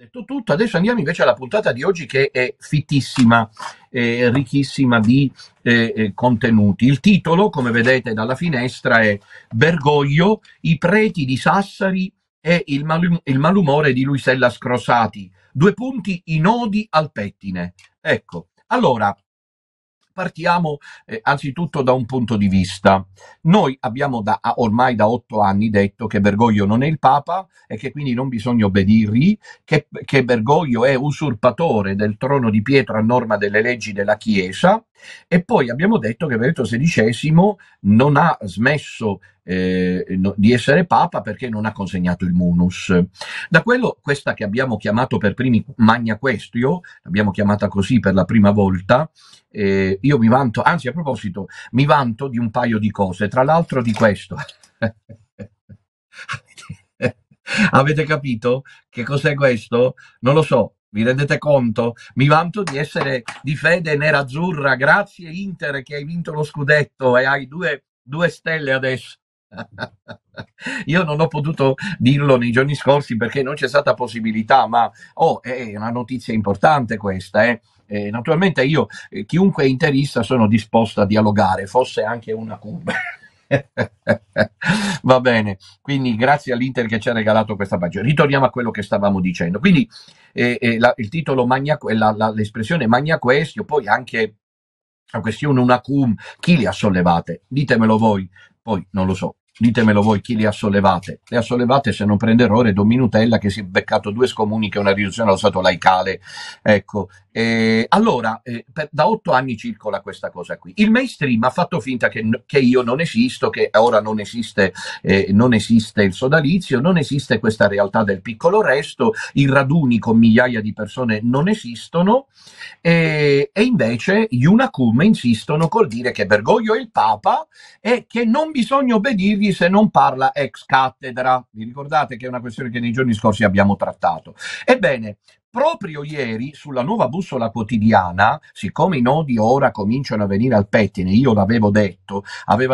detto tutto, adesso andiamo invece alla puntata di oggi che è fittissima, eh, ricchissima di eh, eh, contenuti. Il titolo, come vedete dalla finestra, è Bergoglio, i preti di Sassari e il, malum- il malumore di Luisella Scrosati. Due punti, i nodi al pettine. Ecco, allora, partiamo eh, anzitutto da un punto di vista. Noi abbiamo da, ormai da otto anni detto che Bergoglio non è il Papa e che quindi non bisogna obbedirgli, che, che Bergoglio è usurpatore del trono di Pietro a norma delle leggi della Chiesa e poi abbiamo detto che Benedetto XVI non ha smesso eh, no, di essere papa perché non ha consegnato il munus. Da quello, questa che abbiamo chiamato per primi Magna Questio, l'abbiamo chiamata così per la prima volta, eh, io mi vanto, anzi a proposito, mi vanto di un paio di cose, tra l'altro di questo. Avete capito che cos'è questo? Non lo so, vi rendete conto? Mi vanto di essere di fede nerazzurra. Grazie Inter che hai vinto lo scudetto e hai due, due stelle adesso. Io non ho potuto dirlo nei giorni scorsi perché non c'è stata possibilità, ma oh, è una notizia importante questa. Eh. Eh, naturalmente io, eh, chiunque interista, sono disposto a dialogare, fosse anche una curva. Va bene, quindi grazie all'Inter che ci ha regalato questa pagina. Ritorniamo a quello che stavamo dicendo. Quindi eh, eh, la, il titolo, magna, eh, la, la, l'espressione magna questio, poi anche la questione una cum, chi li ha sollevate? Ditemelo voi, poi non lo so. Ditemelo voi chi le ha sollevate. Le ha sollevate, se non prende errore, Dominutella che si è beccato due scomuniche e una riduzione allo stato laicale. Ecco, eh, allora, eh, per, da otto anni circola questa cosa qui. Il mainstream ha fatto finta che, che io non esisto, che ora non esiste, eh, non esiste il sodalizio, non esiste questa realtà del piccolo resto, i raduni con migliaia di persone non esistono e invece gli unacum insistono col dire che Bergoglio è il Papa e che non bisogna obbedirgli se non parla ex cattedra. Vi ricordate che è una questione che nei giorni scorsi abbiamo trattato. Ebbene, proprio ieri sulla nuova bussola quotidiana, siccome i nodi ora cominciano a venire al pettine, io l'avevo detto,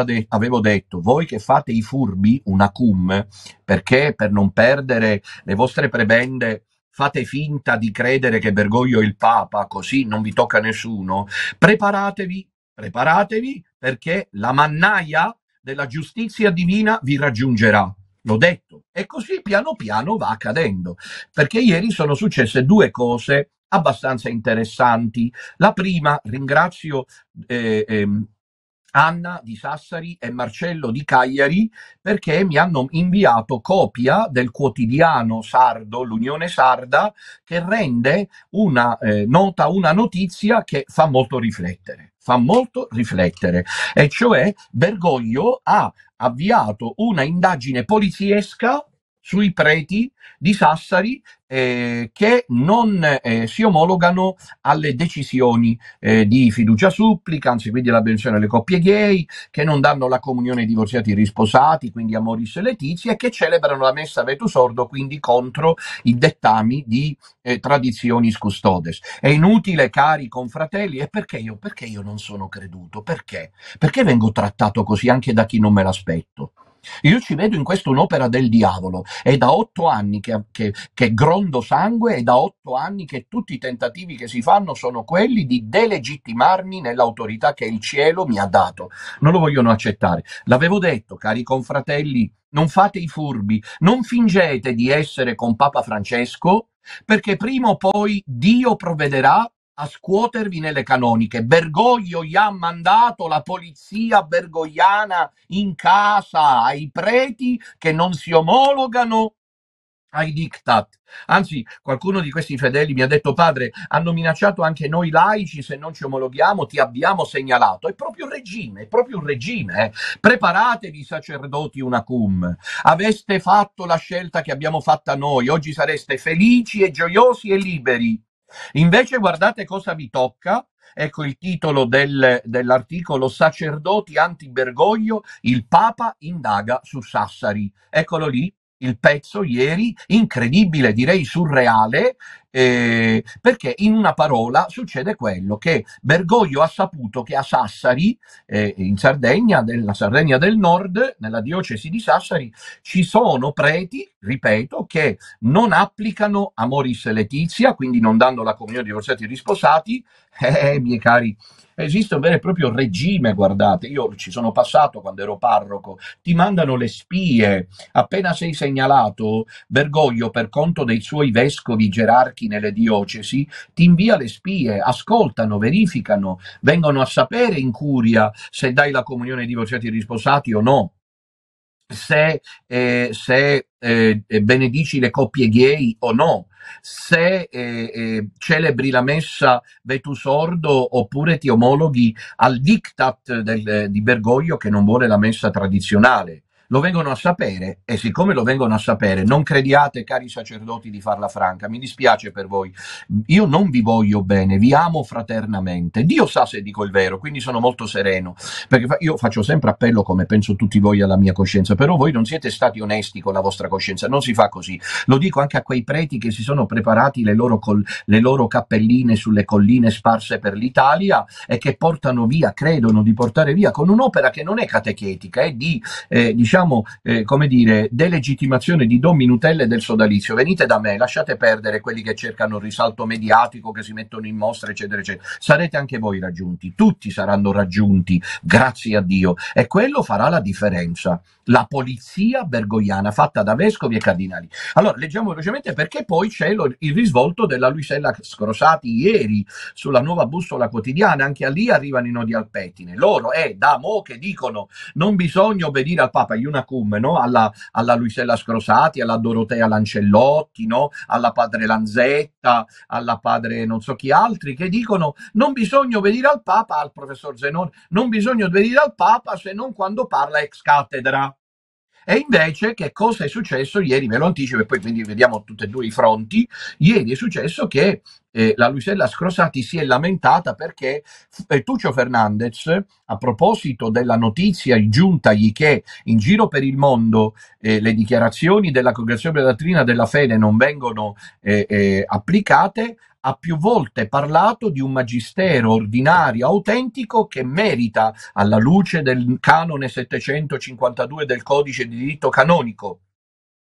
de- avevo detto, voi che fate i furbi, una cum, perché per non perdere le vostre prebende fate finta di credere che Bergoglio è il Papa, così non vi tocca nessuno, preparatevi, preparatevi perché la mannaia della giustizia divina vi raggiungerà. L'ho detto. E così piano piano va accadendo. Perché ieri sono successe due cose abbastanza interessanti. La prima, ringrazio eh, eh, Anna di Sassari e Marcello di Cagliari perché mi hanno inviato copia del quotidiano sardo, l'Unione Sarda, che rende una eh, nota, una notizia che fa molto riflettere fa molto riflettere, e cioè Bergoglio ha avviato una indagine poliziesca sui preti di Sassari eh, che non eh, si omologano alle decisioni eh, di fiducia supplica, anzi quindi l'abolizione alle coppie gay, che non danno la comunione ai divorziati risposati, quindi a Moris e Letizia, e che celebrano la messa a veto sordo, quindi contro i dettami di eh, tradizioni custodes. È inutile, cari confratelli, e perché io? Perché io non sono creduto? Perché? Perché vengo trattato così anche da chi non me l'aspetto? Io ci vedo in questo un'opera del diavolo. È da otto anni che, che, che, grondo sangue, e da otto anni che tutti i tentativi che si fanno sono quelli di delegittimarmi nell'autorità che il cielo mi ha dato. Non lo vogliono accettare. L'avevo detto, cari confratelli, non fate i furbi, non fingete di essere con Papa Francesco, perché prima o poi Dio provvederà a scuotervi nelle canoniche. Bergoglio gli ha mandato la polizia bergogliana in casa ai preti che non si omologano ai diktat. Anzi, qualcuno di questi fedeli mi ha detto, padre, hanno minacciato anche noi laici, se non ci omologhiamo ti abbiamo segnalato. È proprio un regime, è proprio un regime. Eh. Preparatevi, sacerdoti una cum. Aveste fatto la scelta che abbiamo fatta noi, oggi sareste felici e gioiosi e liberi. Invece guardate cosa vi tocca, ecco il titolo del, dell'articolo Sacerdoti anti-Bergoglio, il Papa indaga su Sassari. Eccolo lì, il pezzo ieri, incredibile, direi surreale, eh, perché in una parola succede quello che Bergoglio ha saputo che a Sassari, eh, in Sardegna, nella Sardegna del Nord, nella diocesi di Sassari, ci sono preti, ripeto, che non applicano Amoris Letizia, quindi non danno la comunione di divorziati e risposati, eh, miei cari, esiste un vero e proprio regime, guardate, io ci sono passato quando ero parroco, ti mandano le spie, appena sei segnalato, Bergoglio per conto dei suoi vescovi gerarchi nelle diocesi, ti invia le spie, ascoltano, verificano, vengono a sapere in curia se dai la comunione ai divorziati e risposati o no, se, eh, se eh, benedici le coppie gay o no, se eh, eh celebri la messa vetu sordo oppure ti omologhi al diktat del, di Bergoglio che non vuole la messa tradizionale lo vengono a sapere e siccome lo vengono a sapere, non crediate, cari sacerdoti, di farla franca, mi dispiace per voi, io non vi voglio bene, vi amo fraternamente, Dio sa se dico il vero, quindi sono molto sereno, perché io faccio sempre appello, come penso tutti voi, alla mia coscienza, però voi non siete stati onesti con la vostra coscienza, non si fa così, lo dico anche a quei preti che si sono preparati le loro, col- le loro cappelline sulle colline sparse per l'Italia e che portano via, credono di portare via con un'opera che non è catechetica, è di, eh, diciamo, diciamo, eh, come dire, delegittimazione di Don Minutella e del sodalizio. Venite da me, lasciate perdere quelli che cercano il risalto mediatico, che si mettono in mostra, eccetera, eccetera. Sarete anche voi raggiunti, tutti saranno raggiunti, grazie a Dio. E quello farà la differenza. La polizia bergoiana fatta da vescovi e cardinali. Allora, leggiamo velocemente perché poi c'è lo, il risvolto della Luisella Scrosati ieri sulla nuova bussola quotidiana. Anche lì arrivano i nodi al pettine. Loro è eh, da mo che dicono non bisogna obbedire al Papa. Io una Cum, no? alla, alla Luisella Scrosati, alla Dorotea Lancellotti, no? alla padre Lanzetta, alla padre non so chi altri, che dicono non bisogna venire al Papa, al professor Zenoni, non bisogna venire al Papa se non quando parla ex cattedra. E invece che cosa è successo ieri? Ve lo anticipo e poi quindi vediamo tutti e due i fronti. Ieri è successo che eh, la Luisella Scrosati si è lamentata perché eh, Tuccio Fernandez, a proposito della notizia giuntagli che in giro per il mondo eh, le dichiarazioni della congregazione della dottrina della fede non vengono eh, eh, applicate, ha più volte parlato di un magistero ordinario, autentico, che merita, alla luce del canone 752 del codice di diritto canonico,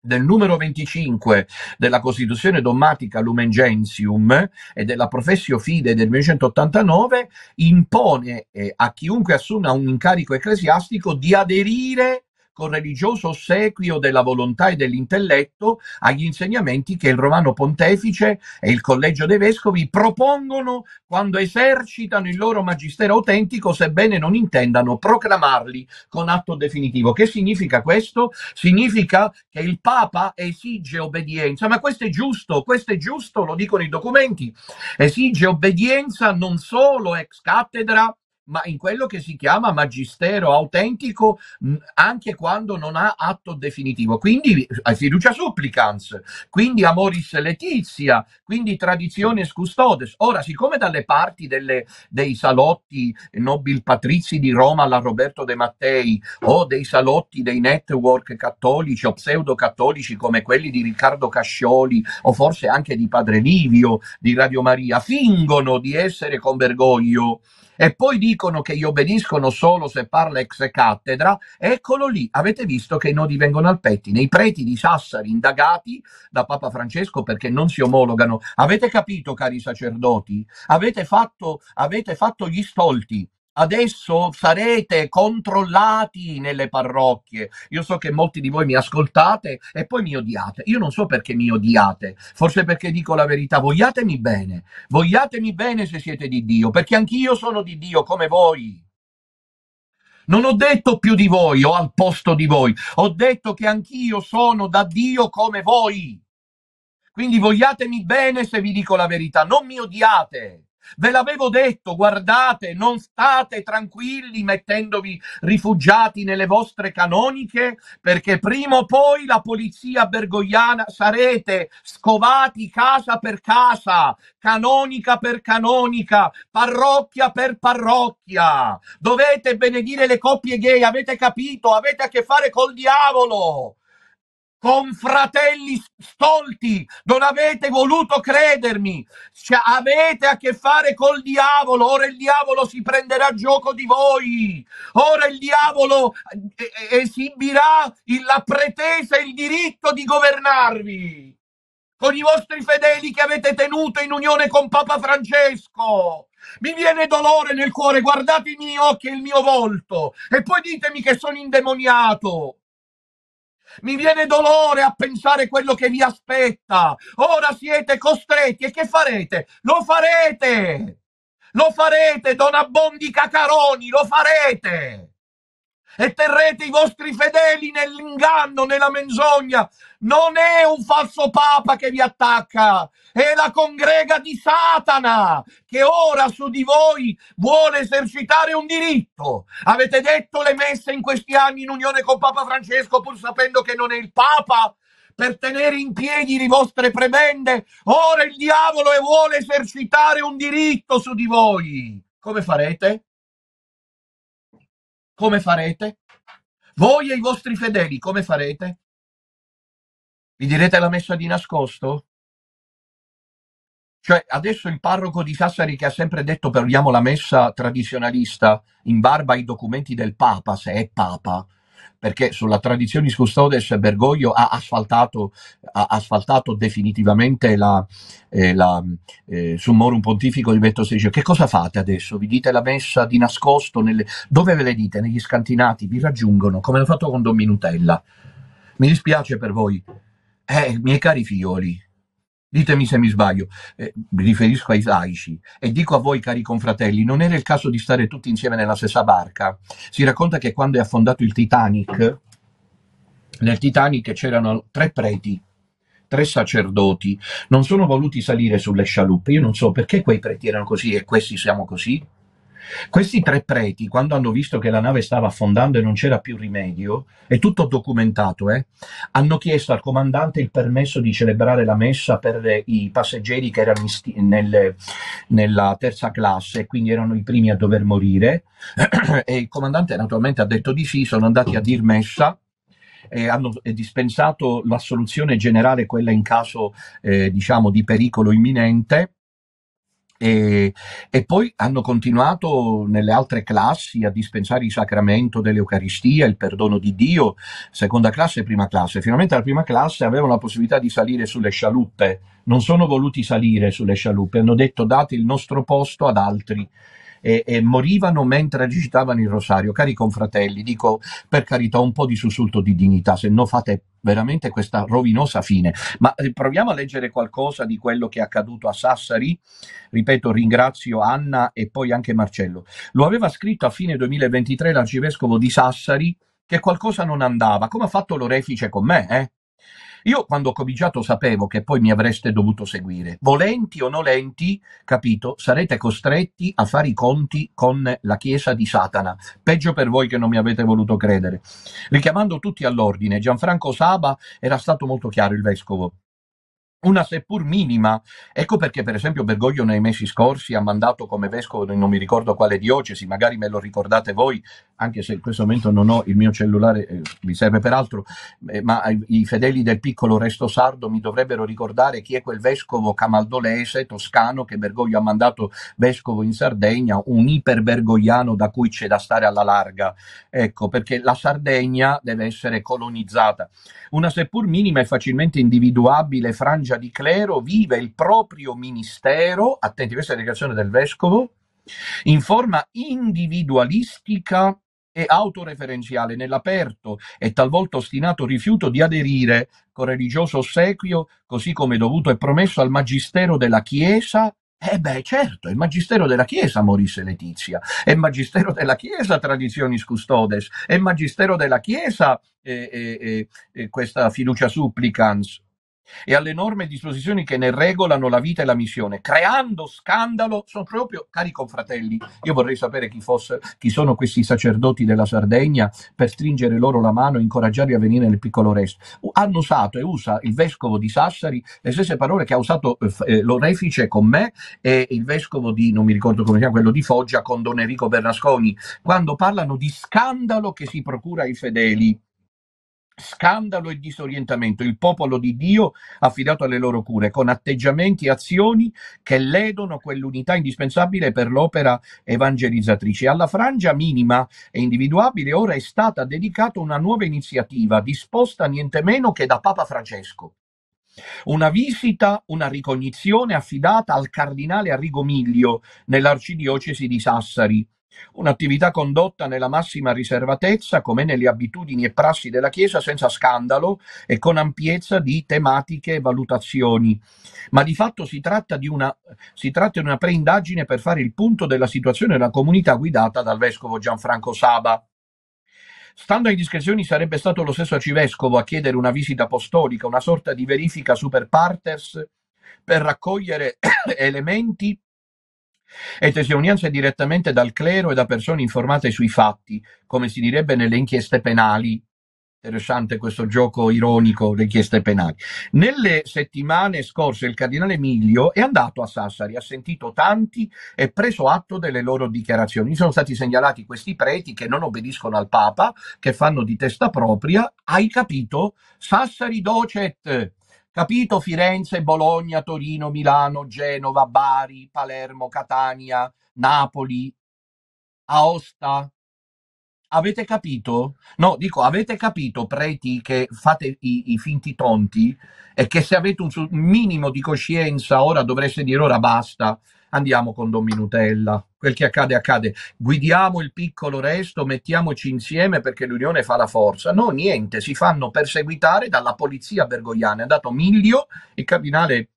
del numero 25 della Costituzione Dommatica Lumen Gentium e della Professio Fide del 1989 impone eh, a chiunque assuma un incarico ecclesiastico di aderire con religioso ossequio della volontà e dell'intelletto agli insegnamenti che il Romano Pontefice e il Collegio dei Vescovi propongono quando esercitano il loro magistero autentico, sebbene non intendano proclamarli con atto definitivo. Che significa questo? Significa che il Papa esige obbedienza, ma questo è giusto, questo è giusto, lo dicono i documenti, esige obbedienza non solo ex cattedra, ma in quello che si chiama magistero autentico mm, anche quando non ha atto definitivo. Quindi eh, fiducia supplicans, quindi amoris letizia, quindi tradizione custodes. Ora, siccome dalle parti delle, dei salotti nobil patrizi di Roma la Roberto De Mattei o dei salotti dei network cattolici o pseudo-cattolici come quelli di Riccardo Cascioli o forse anche di Padre Livio di Radio Maria, fingono di essere con Bergoglio e poi dicono che gli obbediscono solo se parla ex cattedra, eccolo lì, avete visto che i nodi vengono al pettine, i preti di Sassari indagati da Papa Francesco perché non si omologano, avete capito cari sacerdoti, avete fatto, avete fatto gli stolti, adesso sarete controllati nelle parrocchie. Io so che molti di voi mi ascoltate e poi mi odiate. Io non so perché mi odiate, forse perché dico la verità. Vogliatemi bene, vogliatemi bene se siete di Dio, perché anch'io sono di Dio come voi. Non ho detto più di voi o al posto di voi, ho detto che anch'io sono da Dio come voi. Quindi vogliatemi bene se vi dico la verità, non mi odiate. Ve l'avevo detto, guardate, non state tranquilli mettendovi rifugiati nelle vostre canoniche, perché prima o poi la polizia bergogliana sarete scovati casa per casa, canonica per canonica, parrocchia per parrocchia. Dovete benedire le coppie gay, avete capito? Avete a che fare col diavolo con fratelli stolti, non avete voluto credermi, cioè, avete a che fare col diavolo, ora il diavolo si prenderà gioco di voi, ora il diavolo eh, eh, esibirà la pretesa e il diritto di governarvi con i vostri fedeli che avete tenuto in unione con Papa Francesco. Mi viene dolore nel cuore, guardate i miei occhi e il mio volto e poi ditemi che sono indemoniato. Mi viene dolore a pensare quello che vi aspetta. Ora siete costretti e che farete? Lo farete! Lo farete, Don Abbondi Cacaroni, lo farete! E terrete i vostri fedeli nell'inganno, nella menzogna, non è un falso papa che vi attacca, è la congrega di Satana che ora su di voi vuole esercitare un diritto. Avete detto le messe in questi anni in unione con Papa Francesco pur sapendo che non è il Papa per tenere in piedi le vostre prebende. Ora il diavolo vuole esercitare un diritto su di voi. Come farete? Come farete? Voi e i vostri fedeli, come farete? Vi direte la messa di nascosto? Cioè, adesso il parroco di Sassari che ha sempre detto perdiamo la messa tradizionalista in barba ai documenti del Papa, se è Papa, perché sulla tradizione di Custodes Bergoglio ha asfaltato, ha asfaltato definitivamente la, eh, la eh, Summorum Pontifico di Benedetto XVI. Che cosa fate adesso? Vi dite la messa di nascosto? Nelle... Dove ve le dite? Negli scantinati? Vi raggiungono, come hanno fatto con Don Minutella. Mi dispiace per voi, eh, miei cari figlioli, ditemi se mi sbaglio, eh, mi riferisco ai laici, e dico a voi cari confratelli, non era il caso di stare tutti insieme nella stessa barca? Si racconta che quando è affondato il Titanic, nel Titanic c'erano tre preti, tre sacerdoti, non sono voluti salire sulle scialuppe, io non so perché quei preti erano così e questi siamo così, questi tre preti, quando hanno visto che la nave stava affondando e non c'era più rimedio, è tutto documentato, eh, hanno chiesto al comandante il permesso di celebrare la messa per i passeggeri che erano sti- nel, nella terza classe, quindi erano i primi a dover morire. e il comandante naturalmente ha detto di sì, sono andati a dir messa E hanno dispensato l'assoluzione generale, quella in caso eh, diciamo, di pericolo imminente e, e, poi hanno continuato nelle altre classi a dispensare il sacramento dell'Eucaristia, il perdono di Dio, seconda classe e prima classe. Finalmente la prima classe avevano la possibilità di salire sulle scialuppe, non sono voluti salire sulle scialuppe, hanno detto date il nostro posto ad altri. E, e morivano mentre recitavano il rosario. Cari confratelli, dico per carità un po' di sussulto di dignità, se no fate veramente questa rovinosa fine. Ma proviamo a leggere qualcosa di quello che è accaduto a Sassari. Ripeto, ringrazio Anna e poi anche Marcello. Lo aveva scritto a fine 2023 l'arcivescovo di Sassari che qualcosa non andava, come ha fatto l'orefice con me, eh? Io quando ho cominciato sapevo che poi mi avreste dovuto seguire. Volenti o nolenti, capito, sarete costretti a fare i conti con la Chiesa di Satana. Peggio per voi che non mi avete voluto credere. Richiamando tutti all'ordine, Gianfranco Saba era stato molto chiaro il vescovo una seppur minima. Ecco perché, per esempio, Bergoglio nei mesi scorsi ha mandato come vescovo, non mi ricordo quale diocesi, magari me lo ricordate voi, anche se in questo momento non ho il mio cellulare, eh, mi serve peraltro, eh, ma i, i, fedeli del piccolo Resto Sardo mi dovrebbero ricordare chi è quel vescovo camaldolese, toscano, che Bergoglio ha mandato vescovo in Sardegna, un iperbergogliano da cui c'è da stare alla larga. Ecco, perché la Sardegna deve essere colonizzata. Una seppur minima e facilmente individuabile frangia Chiesa di Clero viva il proprio ministero, attenti, questa è la dichiarazione del Vescovo, in forma individualistica e autoreferenziale nell'aperto e talvolta ostinato rifiuto di aderire con religioso ossequio, così come dovuto e promesso al magistero della Chiesa. E eh beh, certo, il magistero della Chiesa, Morisse Letizia, è magistero della Chiesa Traditionis Custodes, è magistero della Chiesa eh, eh, eh, eh questa fiducia supplicans e alle norme e disposizioni che ne regolano la vita e la missione, creando scandalo, sono proprio, cari confratelli, io vorrei sapere chi, fosse, chi sono questi sacerdoti della Sardegna per stringere loro la mano e incoraggiarli a venire nel piccolo resto. Hanno usato e usa il vescovo di Sassari le stesse parole che ha usato eh, eh l'orefice con me e il vescovo di, non mi ricordo come si chiama, quello di Foggia con Don Enrico Bernasconi, quando parlano di scandalo che si procura ai fedeli scandalo e disorientamento, il popolo di Dio affidato alle loro cure, con atteggiamenti e azioni che ledono quell'unità indispensabile per l'opera evangelizzatrice. Alla frangia minima e individuabile ora è stata dedicata una nuova iniziativa disposta niente meno che da Papa Francesco. Una visita, una ricognizione affidata al cardinale Arrigo Miglio nell'arcidiocesi di Sassari, Un'attività condotta nella massima riservatezza, come nelle abitudini e prassi della Chiesa, senza scandalo e con ampiezza di tematiche e valutazioni. Ma di fatto si tratta di una, tratta di una preindagine per fare il punto della situazione della comunità guidata dal vescovo Gianfranco Saba. Stando ai discrezioni sarebbe stato lo stesso arcivescovo a chiedere una visita apostolica, una sorta di verifica super partes per raccogliere elementi e testimonianze direttamente dal clero e da persone informate sui fatti, come si direbbe nelle inchieste penali. Interessante questo gioco ironico delle inchieste penali. Nelle settimane scorse il cardinale Emilio è andato a Sassari, ha sentito tanti e preso atto delle loro dichiarazioni. Sono stati segnalati questi preti che non obbediscono al Papa, che fanno di testa propria. Hai capito? Sassari docet, Capito Firenze, Bologna, Torino, Milano, Genova, Bari, Palermo, Catania, Napoli, Aosta. Avete capito? No, dico, avete capito, preti, che fate i, i finti tonti e che se avete un minimo di coscienza ora dovreste dire ora basta andiamo con Don Minutella. Quel che accade, accade. Guidiamo il piccolo resto, mettiamoci insieme perché l'unione fa la forza. No, niente, si fanno perseguitare dalla polizia bergogliana. È andato Miglio, il cardinale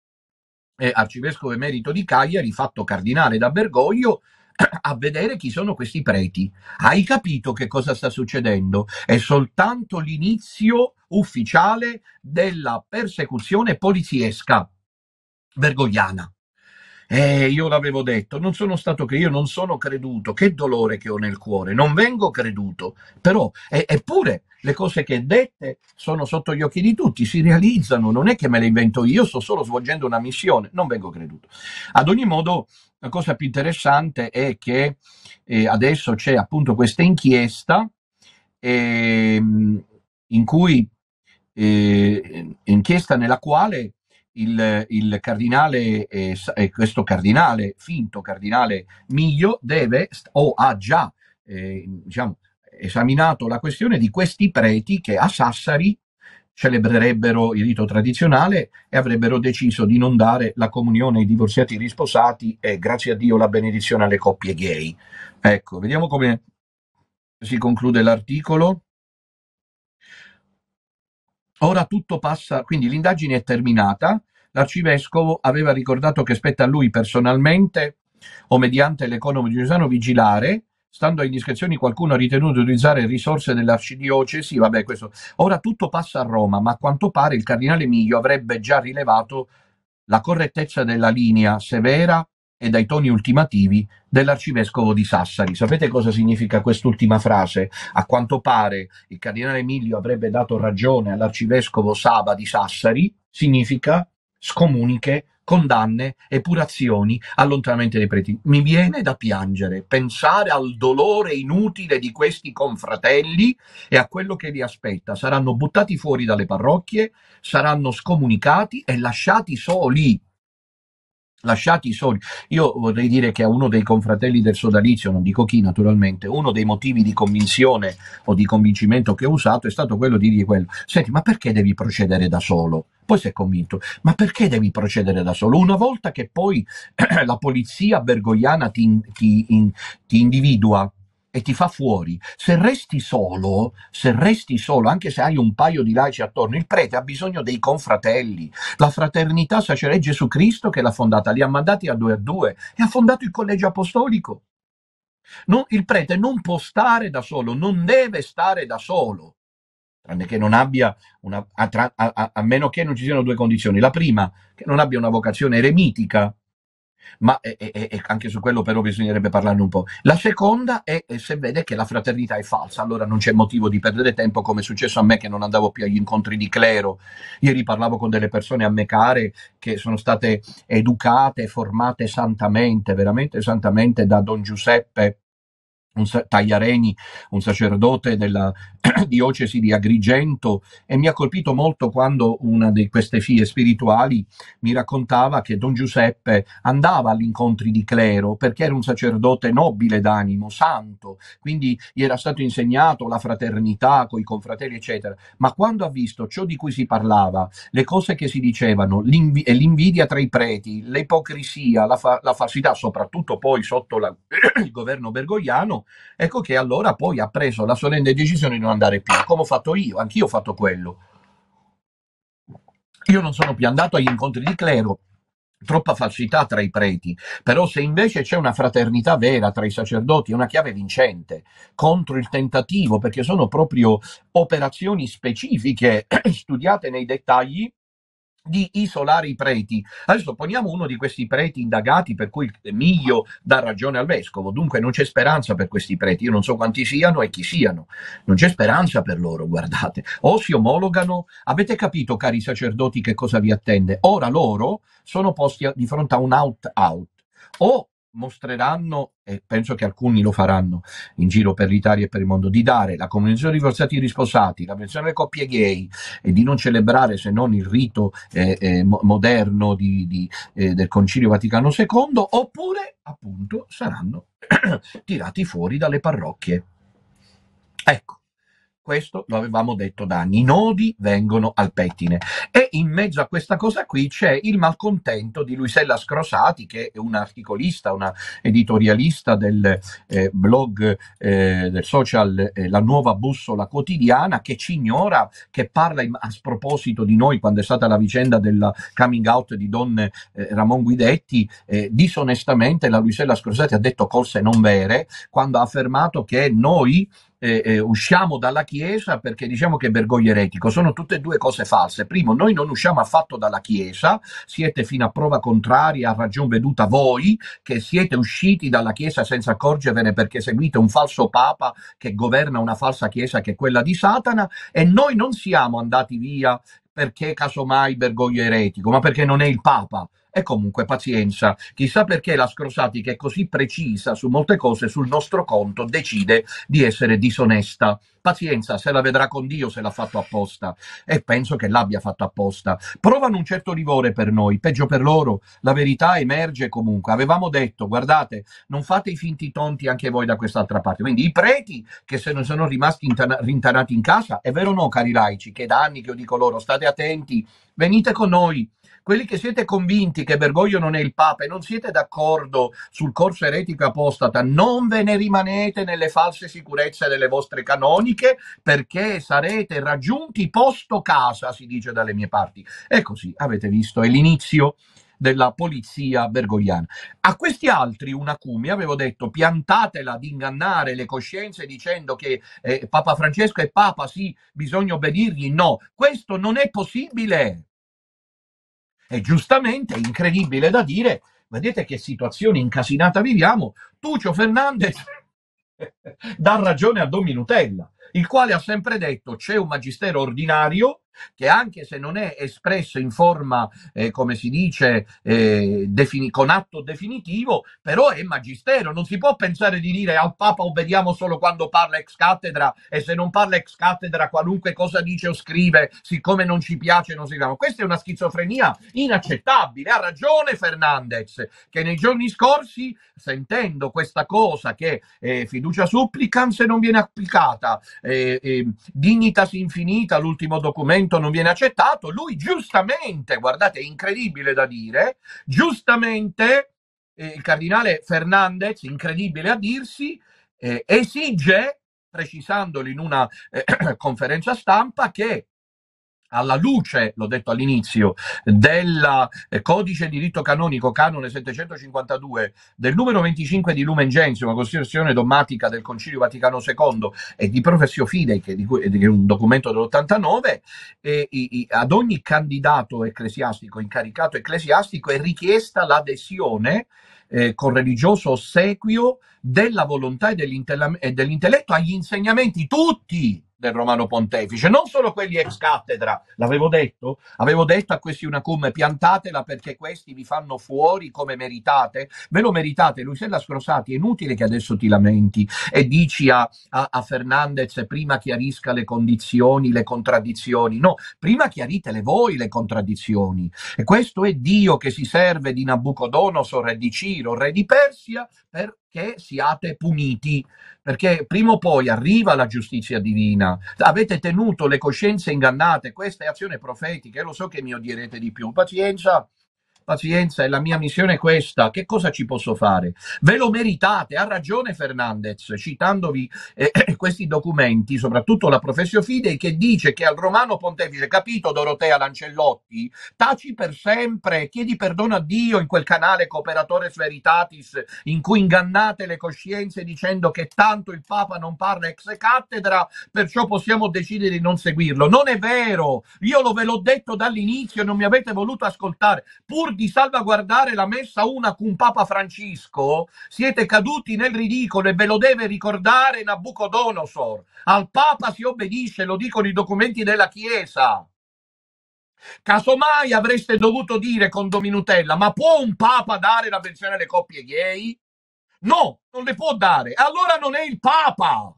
eh, arcivescovo emerito di Cagliari, fatto cardinale da Bergoglio, a vedere chi sono questi preti. Hai capito che cosa sta succedendo? È soltanto l'inizio ufficiale della persecuzione poliziesca bergogliana. Eh, io l'avevo detto, non sono stato che io non sono creduto, che dolore che ho nel cuore, non vengo creduto, però e, eppure le cose che dette sono sotto gli occhi di tutti, si realizzano, non è che me le invento io, sto solo svolgendo una missione, non vengo creduto. Ad ogni modo, la cosa più interessante è che eh, adesso c'è appunto questa inchiesta eh, in cui eh, inchiesta nella quale il, il cardinale, eh, eh, questo cardinale, finto cardinale Miglio, deve o ha già eh, diciamo, esaminato la questione di questi preti che a Sassari celebrerebbero il rito tradizionale e avrebbero deciso di non dare la comunione ai divorziati risposati e grazie a Dio la benedizione alle coppie gay. Ecco, vediamo come si conclude l'articolo. Ora tutto passa, quindi l'indagine è terminata, l'arcivescovo aveva ricordato che spetta a lui personalmente o mediante l'economo di diocesano vigilare stando a indiscrezioni qualcuno ha ritenuto di utilizzare risorse dell'arcidiocesi, vabbè questo. Ora tutto passa a Roma, ma a quanto pare il cardinale Miglio avrebbe già rilevato la correttezza della linea severa e dai toni ultimativi dell'arcivescovo di Sassari. Sapete cosa significa quest'ultima frase? A quanto pare il cardinale Emilio avrebbe dato ragione all'arcivescovo Saba di Sassari, significa scomuniche, condanne, epurazioni, allontanamento dei preti. Mi viene da piangere pensare al dolore inutile di questi confratelli e a quello che li aspetta. Saranno buttati fuori dalle parrocchie, saranno scomunicati e lasciati soli lasciati soli. Io vorrei dire che a uno dei confratelli del sodalizio, non dico chi naturalmente, uno dei motivi di convinzione o di convincimento che ho usato è stato quello di dire quello, senti ma perché devi procedere da solo? Poi si è convinto, ma perché devi procedere da solo? Una volta che poi la polizia bergogliana ti, ti, in, ti individua e ti fa fuori. Se resti solo, se resti solo, anche se hai un paio di laici attorno, il prete ha bisogno dei confratelli. La fraternità sacerdote Gesù Cristo che l'ha fondata, li ha mandati a due a due e ha fondato il collegio apostolico. Non, il prete non può stare da solo, non deve stare da solo, tranne che non abbia una, a, a, a meno che non ci siano due condizioni. La prima, che non abbia una vocazione eremitica, ma e, e, anche su quello però bisognerebbe parlarne un po'. La seconda è se vede che la fraternità è falsa, allora non c'è motivo di perdere tempo, come è successo a me che non andavo più agli incontri di clero. Ieri parlavo con delle persone a me care che sono state educate, formate santamente, veramente santamente da Don Giuseppe un Tagliareni, un sacerdote della diocesi di Agrigento, e mi ha colpito molto quando una di queste figlie spirituali mi raccontava che Don Giuseppe andava agli incontri di clero perché era un sacerdote nobile d'animo, santo, quindi gli era stato insegnato la fraternità con i confratelli, eccetera. Ma quando ha visto ciò di cui si parlava, le cose che si dicevano, l'inv- l'invidia tra i preti, l'ipocrisia, la, fa- la falsità, soprattutto poi sotto la- il governo bergogliano, Ecco che allora poi ha preso la solenne decisione di non andare più, come ho fatto io, anch'io ho fatto quello. Io non sono più andato agli incontri di clero, troppa falsità tra i preti, però se invece c'è una fraternità vera tra i sacerdoti, è una chiave vincente contro il tentativo, perché sono proprio operazioni specifiche studiate nei dettagli di isolare i preti. Adesso poniamo uno di questi preti indagati per cui Miglio dà ragione al vescovo, dunque non c'è speranza per questi preti, io non so quanti siano e chi siano, non c'è speranza per loro, guardate, o si omologano, avete capito cari sacerdoti che cosa vi attende, ora loro sono posti di fronte a un out-out, o mostreranno, e penso che alcuni lo faranno in giro per l'Italia e per il mondo, di dare la Convenzione dei divorziati risposati, la menzione alle coppie gay e di non celebrare se non il rito eh, eh, moderno di, di, eh, del Concilio Vaticano II, oppure appunto saranno tirati fuori dalle parrocchie. Ecco questo lo avevamo detto da anni, i nodi vengono al pettine. E in mezzo a questa cosa qui c'è il malcontento di Luisella Scrosati, che è una articolista, una editorialista del eh, blog, eh, del social eh, La Nuova Bussola Quotidiana, che ci ignora, che parla in, a sproposito di noi quando è stata la vicenda del coming out di Don eh, Ramon Guidetti, eh, disonestamente la Luisella Scrosati ha detto cose non vere, quando ha affermato che noi eh, eh, usciamo dalla Chiesa perché diciamo che Bergoglio eretico, sono tutte e due cose false. Primo, noi non usciamo affatto dalla Chiesa, siete fino a prova contraria, a ragion veduta voi, che siete usciti dalla Chiesa senza accorgervene perché seguite un falso Papa che governa una falsa Chiesa che è quella di Satana e noi non siamo andati via perché casomai Bergoglio eretico, ma perché non è il Papa e comunque pazienza, chissà perché la Scrosati che è così precisa su molte cose sul nostro conto decide di essere disonesta. Pazienza, se la vedrà con Dio se l'ha fatto apposta e penso che l'abbia fatto apposta. Provano un certo livore per noi, peggio per loro, la verità emerge comunque. Avevamo detto, guardate, non fate i finti tonti anche voi da quest'altra parte. Quindi i preti che se non sono rimasti intana- rintanati in casa, è vero o no, cari laici, che da anni che io dico loro, state attenti, venite con noi quelli che siete convinti che Bergoglio non è il Papa e non siete d'accordo sul corso eretico apostata, non ve ne rimanete nelle false sicurezze delle vostre canoniche perché sarete raggiunti posto casa, si dice dalle mie parti. E così, avete visto, è l'inizio della polizia bergogliana. A questi altri un acume, avevo detto, piantatela di ingannare le coscienze dicendo che eh, Papa Francesco è Papa, sì, bisogna obbedirgli. No, questo non è possibile. E giustamente, incredibile da dire, vedete che situazione incasinata viviamo, Tucio Fernandez dà ragione a Dominutella, il quale ha sempre detto c'è un magistero ordinario che anche se non è espresso in forma, eh, come si dice, eh, defini- con atto definitivo, però è magistero. Non si può pensare di dire al Papa obbediamo oh, solo quando parla ex cattedra e se non parla ex cattedra qualunque cosa dice o scrive, siccome non ci piace, non si chiama. Questa è una schizofrenia inaccettabile. Ha ragione Fernandez, che nei giorni scorsi, sentendo questa cosa che eh, fiducia supplicans non viene applicata, eh, ehm, dignitas infinita, l'ultimo documento, commento non viene accettato, lui giustamente, guardate, è incredibile da dire, giustamente eh, il cardinale Fernandez, incredibile a dirsi, eh, esige, precisandolo in una eh, conferenza stampa, che alla luce, l'ho detto all'inizio, del eh, codice di diritto canonico canone 752 del numero 25 di Lumen Gentium, una costituzione dogmatica del Concilio Vaticano II e di Professio Fidei, che è un documento dell'89, e, e, ad ogni candidato ecclesiastico, incaricato ecclesiastico, è richiesta l'adesione eh, con religioso ossequio della volontà e, dell'intell- e dell'intelletto agli insegnamenti tutti del Romano Pontefice, non solo quelli ex cattedra, l'avevo detto, avevo detto a questi una cum piantatela perché questi vi fanno fuori come meritate, ve lo meritate, Luisella Scrosati, è inutile che adesso ti lamenti e dici a, a, a Fernandez prima chiarisca le condizioni, le contraddizioni, no, prima chiaritele voi le contraddizioni e questo è Dio che si serve di Nabucodonosor, e di Ciro, re di Persia, per che siate puniti, perché prima o poi arriva la giustizia divina. Avete tenuto le coscienze ingannate, questa è azione profetica, e lo so che mi odierete di più, pazienza, pazienza e la mia missione è questa, che cosa ci posso fare? Ve lo meritate, ha ragione Fernandez citandovi eh, eh questi documenti, soprattutto la Professio Fidei che dice che al Romano Pontefice, capito Dorotea Lancellotti, taci per sempre, chiedi perdono a Dio in quel canale Cooperatore Sveritatis, in cui ingannate le coscienze dicendo che tanto il Papa non parla ex cattedra, perciò possiamo decidere di non seguirlo. Non è vero, io lo ve l'ho detto dall'inizio, non mi avete voluto ascoltare, pur di salvaguardare la messa una con Papa Francisco, siete caduti nel ridicolo e ve lo deve ricordare Nabucodonosor. Al Papa si obbedisce, lo dicono i documenti della Chiesa. Casomai avreste dovuto dire con Dominutella, ma può un Papa dare la pensione alle coppie gay? No, non le può dare. Allora non è il Papa.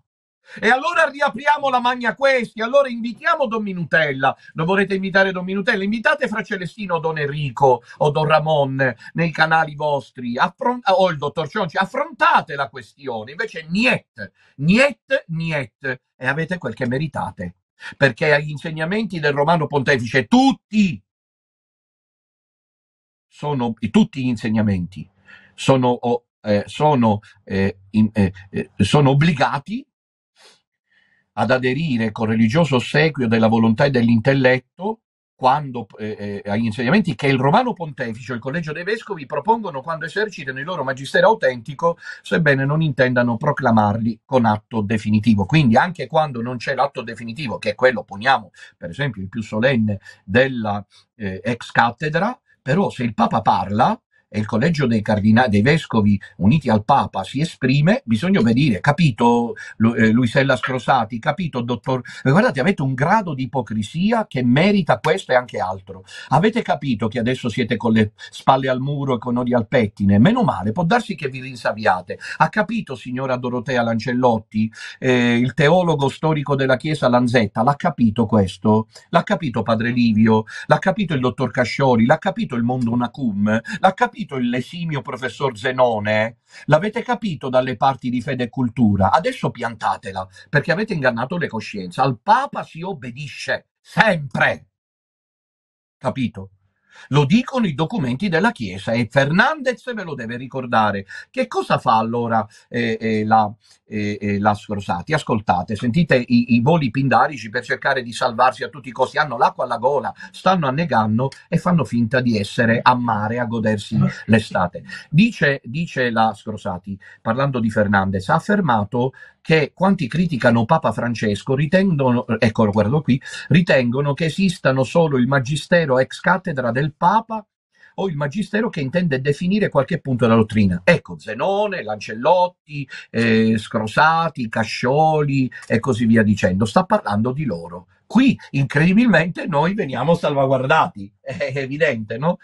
E allora riapriamo la Magna Questi, allora invitiamo Don Minutella. Lo volete invitare Don Minutella? Invitate Fra Celestino o Don Enrico o Don Ramon nei canali vostri, Affron- o il Dottor Cionci, affrontate la questione. Invece niente, niente, niente, E avete quel che meritate. Perché agli insegnamenti del Romano Pontefice tutti sono, tutti gli insegnamenti sono, eh, sono, eh, in, eh, eh sono obbligati ad aderire con religioso ossequio della volontà e dell'intelletto quando, eh, eh agli insegnamenti che il Romano Pontefice e il Collegio dei Vescovi propongono quando esercitano il loro magistero autentico, sebbene non intendano proclamarli con atto definitivo. Quindi anche quando non c'è l'atto definitivo, che è quello, poniamo per esempio il più solenne della eh, ex cattedra, però se il Papa parla, e il collegio dei, cardinali dei vescovi uniti al Papa si esprime, bisogna obbedire. Capito, Lu- eh, Luisella Scrosati? Capito, dottor? Eh, guardate, avete un grado di ipocrisia che merita questo e anche altro. Avete capito che adesso siete con le spalle al muro e con odi al pettine? Meno male, può darsi che vi rinsaviate. Ha capito, signora Dorotea Lancellotti, eh, il teologo storico della Chiesa Lanzetta? L'ha capito questo? L'ha capito padre Livio? L'ha capito il dottor Cascioli? L'ha capito il mondo Nacum? L'ha capito capito il l'esimio professor Zenone? L'avete capito dalle parti di fede e cultura. Adesso piantatela, perché avete ingannato le coscienze. Al Papa si obbedisce sempre. Capito? Lo dicono i documenti della Chiesa e Fernandez ve lo deve ricordare. Che cosa fa allora eh, eh, la, eh, eh la, Sforzati? Ascoltate, sentite i, i voli pindarici per cercare di salvarsi a tutti i costi. Hanno l'acqua alla gola, stanno annegando e fanno finta di essere a mare a godersi l'estate. Dice, dice la Scrosati, parlando di Fernandez, ha affermato che quanti criticano Papa Francesco ritengono, eccolo, guardo qui, ritengono che esistano solo il magistero ex cattedra del Papa o il magistero che intende definire qualche punto della dottrina. Ecco, Zenone, Lancellotti, eh, Scrosati, Cascioli e così via dicendo. Sta parlando di loro. Qui, incredibilmente, noi veniamo salvaguardati. È evidente, no?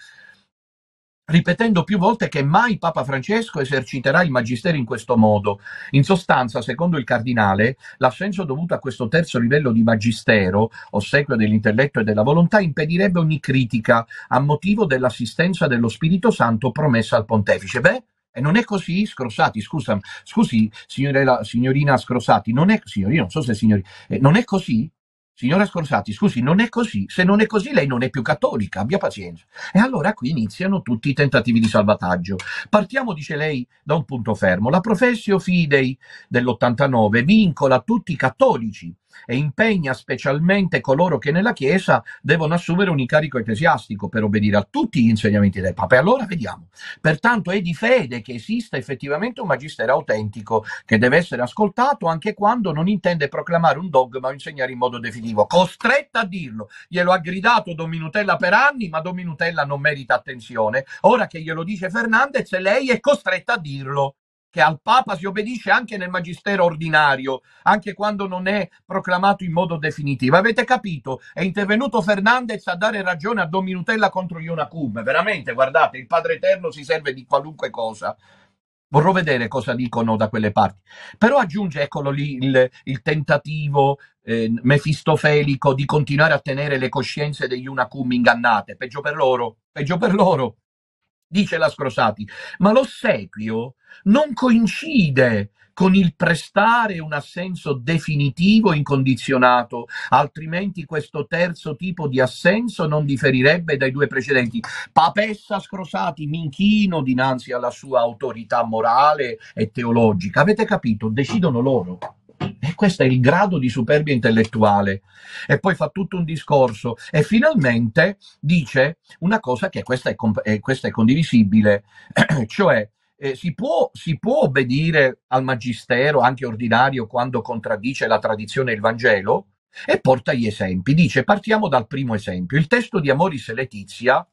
ripetendo più volte che mai Papa Francesco eserciterà il magistero in questo modo. In sostanza, secondo il cardinale, l'assenso dovuto a questo terzo livello di magistero, ossequio dell'intelletto e della volontà, impedirebbe ogni critica a motivo dell'assistenza dello Spirito Santo promessa al pontefice. Beh, e non è così, Scrossati, scusa, scusi signorina Scrossati, non è, signorina, non so se signori, eh, non è così? Signora Scorsati, scusi, non è così. Se non è così, lei non è più cattolica, abbia pazienza. E allora qui iniziano tutti i tentativi di salvataggio. Partiamo, dice lei, da un punto fermo. La professio fidei dell'89 vincola tutti i cattolici e impegna specialmente coloro che nella Chiesa devono assumere un incarico ecclesiastico per obbedire a tutti gli insegnamenti del Papa. E allora vediamo. Pertanto è di fede che esista effettivamente un magistero autentico che deve essere ascoltato anche quando non intende proclamare un dogma o insegnare in modo definitivo. Costretta a dirlo. Glielo ha gridato Don Minutella per anni, ma Don Minutella non merita attenzione. Ora che glielo dice Fernandez, lei è costretta a dirlo che al Papa si obbedisce anche nel magistero ordinario, anche quando non è proclamato in modo definitivo. Avete capito? È intervenuto Fernandez a dare ragione a Dominutella contro Ionacum. Veramente, guardate, il Padre Eterno si serve di qualunque cosa. Vorrò vedere cosa dicono da quelle parti. Però aggiunge, eccolo lì, il, il tentativo eh, mefistofelico di continuare a tenere le coscienze degli Unacum ingannate. Peggio per loro, peggio per loro, dice la Scrosati. Ma l'ossequio non coincide con il prestare un assenso definitivo incondizionato, altrimenti questo terzo tipo di assenso non differirebbe dai due precedenti. Papessa Scrosati, minchino dinanzi alla sua autorità morale e teologica. Avete capito? Decidono loro. E questo è il grado di superbia intellettuale. E poi fa tutto un discorso e finalmente dice una cosa che questa è, comp- eh, questa è condivisibile, cioè eh, si, può, si, può, obbedire al magistero anche ordinario quando contraddice la tradizione e il Vangelo? E porta gli esempi. Dice, partiamo dal primo esempio. Il testo di Amoris e Letizia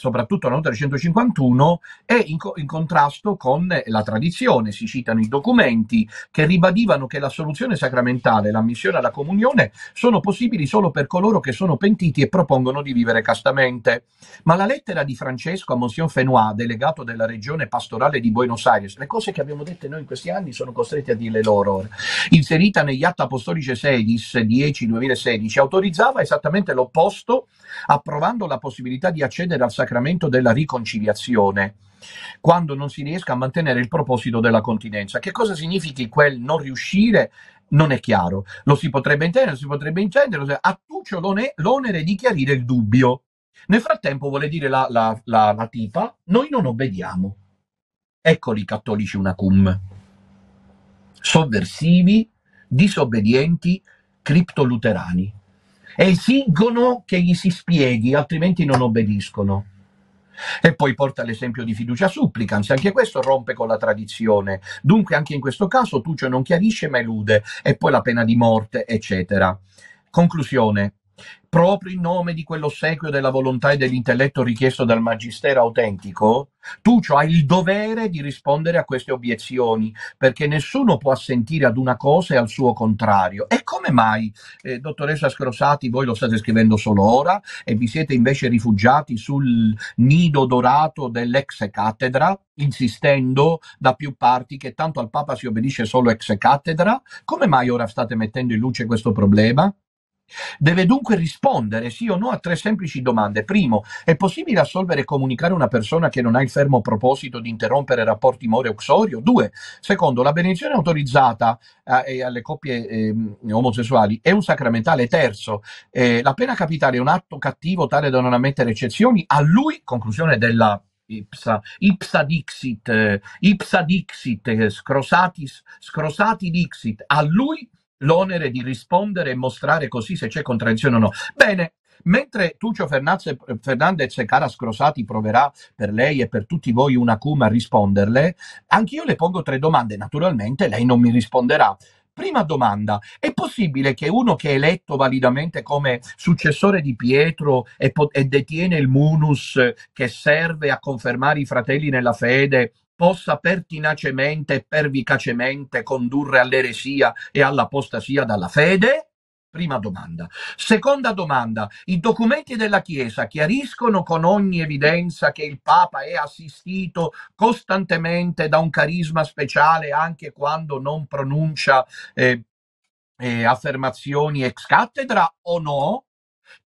soprattutto la nota 151, è in, co- in contrasto con eh, la tradizione. Si citano i documenti che ribadivano che la soluzione sacramentale l'ammissione alla comunione sono possibili solo per coloro che sono pentiti e propongono di vivere castamente. Ma la lettera di Francesco a Monsignor Fenois, delegato della regione pastorale di Buenos Aires, le cose che abbiamo detto noi in questi anni sono costretti a dirle loro, inserita negli Atta apostolici 16, 10 2016, autorizzava esattamente l'opposto, approvando la possibilità di accedere al sacramento sacramento della riconciliazione quando non si riesca a mantenere il proposito della continenza. Che cosa significhi quel non riuscire? Non è chiaro. Lo si potrebbe intendere, lo si potrebbe intendere, cioè, a Tuccio l'onere di chiarire il dubbio. Nel frattempo vuole dire la, la, la, la tipa, noi non obbediamo. Eccoli i cattolici una cum. Sovversivi, disobbedienti, criptoluterani. Esigono che gli si spieghi, altrimenti non obbediscono e poi porta l'esempio di fiducia supplicans, anche questo rompe con la tradizione. Dunque anche in questo caso Tucio non chiarisce ma elude, e poi la pena di morte, eccetera. Conclusione proprio in nome di quell'ossequio della volontà e dell'intelletto richiesto dal magistero autentico, tu cioè hai il dovere di rispondere a queste obiezioni, perché nessuno può assentire ad una cosa e al suo contrario. E come mai, eh, dottoressa Scrosati, voi lo state scrivendo solo ora e vi siete invece rifugiati sul nido dorato dell'ex cattedra, insistendo da più parti che tanto al Papa si obbedisce solo ex cattedra? Come mai ora state mettendo in luce questo problema? Deve dunque rispondere sì o no a tre semplici domande. Primo, è possibile assolvere e comunicare una persona che non ha il fermo proposito di interrompere rapporti more-uxorio? Due, secondo, la benedizione autorizzata eh, alle coppie eh, omosessuali è un sacramentale. Terzo, eh, la pena capitale è un atto cattivo tale da non ammettere eccezioni. A lui, conclusione della Ipsa, ipsa, dixit, eh, ipsa dixit, eh, scrosatis, scrosati dixit, a lui l'onere di rispondere e mostrare così se c'è contraddizione o no. Bene, mentre Tucio Fernandez e Cara Scrosati proverà per lei e per tutti voi una cuma a risponderle, anch'io le pongo tre domande. Naturalmente lei non mi risponderà. Prima domanda, è possibile che uno che è eletto validamente come successore di Pietro e, po- e detiene il munus che serve a confermare i fratelli nella fede possa pertinacemente e pervicacemente condurre all'eresia e all'apostasia dalla fede? Prima domanda. Seconda domanda. I documenti della Chiesa chiariscono con ogni evidenza che il Papa è assistito costantemente da un carisma speciale anche quando non pronuncia eh, eh, affermazioni ex cattedra o no?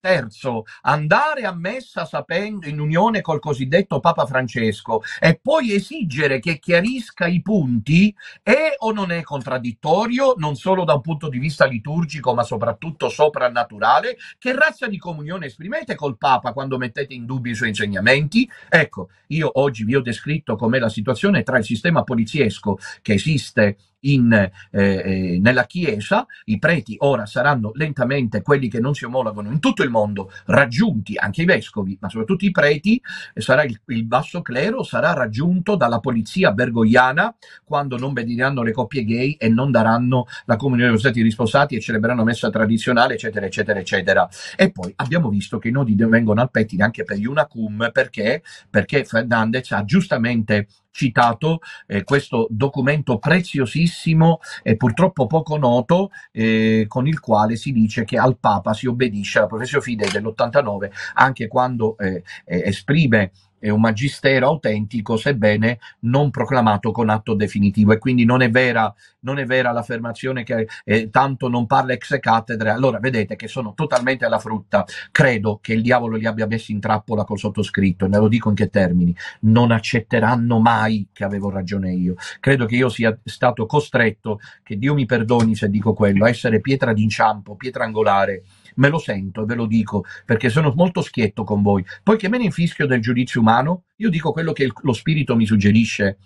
Terzo, andare a messa sapendo in unione col cosiddetto Papa Francesco e poi esigere che chiarisca i punti è o non è contraddittorio, non solo da un punto di vista liturgico, ma soprattutto soprannaturale? Che razza di comunione esprimete col Papa quando mettete in dubbio i suoi insegnamenti? Ecco, io oggi vi ho descritto com'è la situazione tra il sistema poliziesco che esiste in, eh, eh nella Chiesa, i preti ora saranno lentamente quelli che non si omologano in tutto il mondo, raggiunti anche i vescovi, ma soprattutto i preti, sarà il, il basso clero sarà raggiunto dalla polizia bergogliana quando non benediranno le coppie gay e non daranno la comunione agli stati risposati e celebreranno messa tradizionale, eccetera, eccetera, eccetera. E poi abbiamo visto che i nodi vengono al pettine anche per gli Unacum perché, perché Fernandez ha giustamente citato eh, questo documento preziosissimo e purtroppo poco noto eh, con il quale si dice che al Papa si obbedisce alla professione fide dell'89 anche quando eh, eh, esprime è un magistero autentico, sebbene non proclamato con atto definitivo. E quindi non è vera, non è vera l'affermazione che eh, tanto non parla ex cattedra. Allora vedete che sono totalmente alla frutta. Credo che il diavolo li abbia messi in trappola col sottoscritto, e ve lo dico in che termini. Non accetteranno mai che avevo ragione io. Credo che io sia stato costretto, che Dio mi perdoni se dico quello, a essere pietra d'inciampo, pietra angolare me lo sento e ve lo dico perché sono molto schietto con voi. Poi che me ne infischio del giudizio umano, io dico quello che lo spirito mi suggerisce.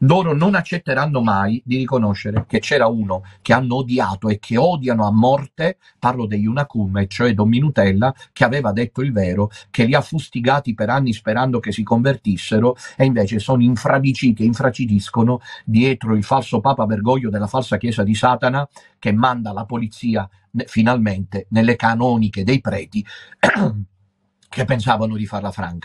Loro non accetteranno mai di riconoscere che c'era uno che hanno odiato e che odiano a morte, parlo degli Unacume, cioè Don Minutella, che aveva detto il vero, che li ha fustigati per anni sperando che si convertissero e invece sono infradiciti e infracidiscono dietro il falso Papa Bergoglio della falsa Chiesa di Satana che manda la polizia finalmente nelle canoniche dei preti che pensavano di farla franca.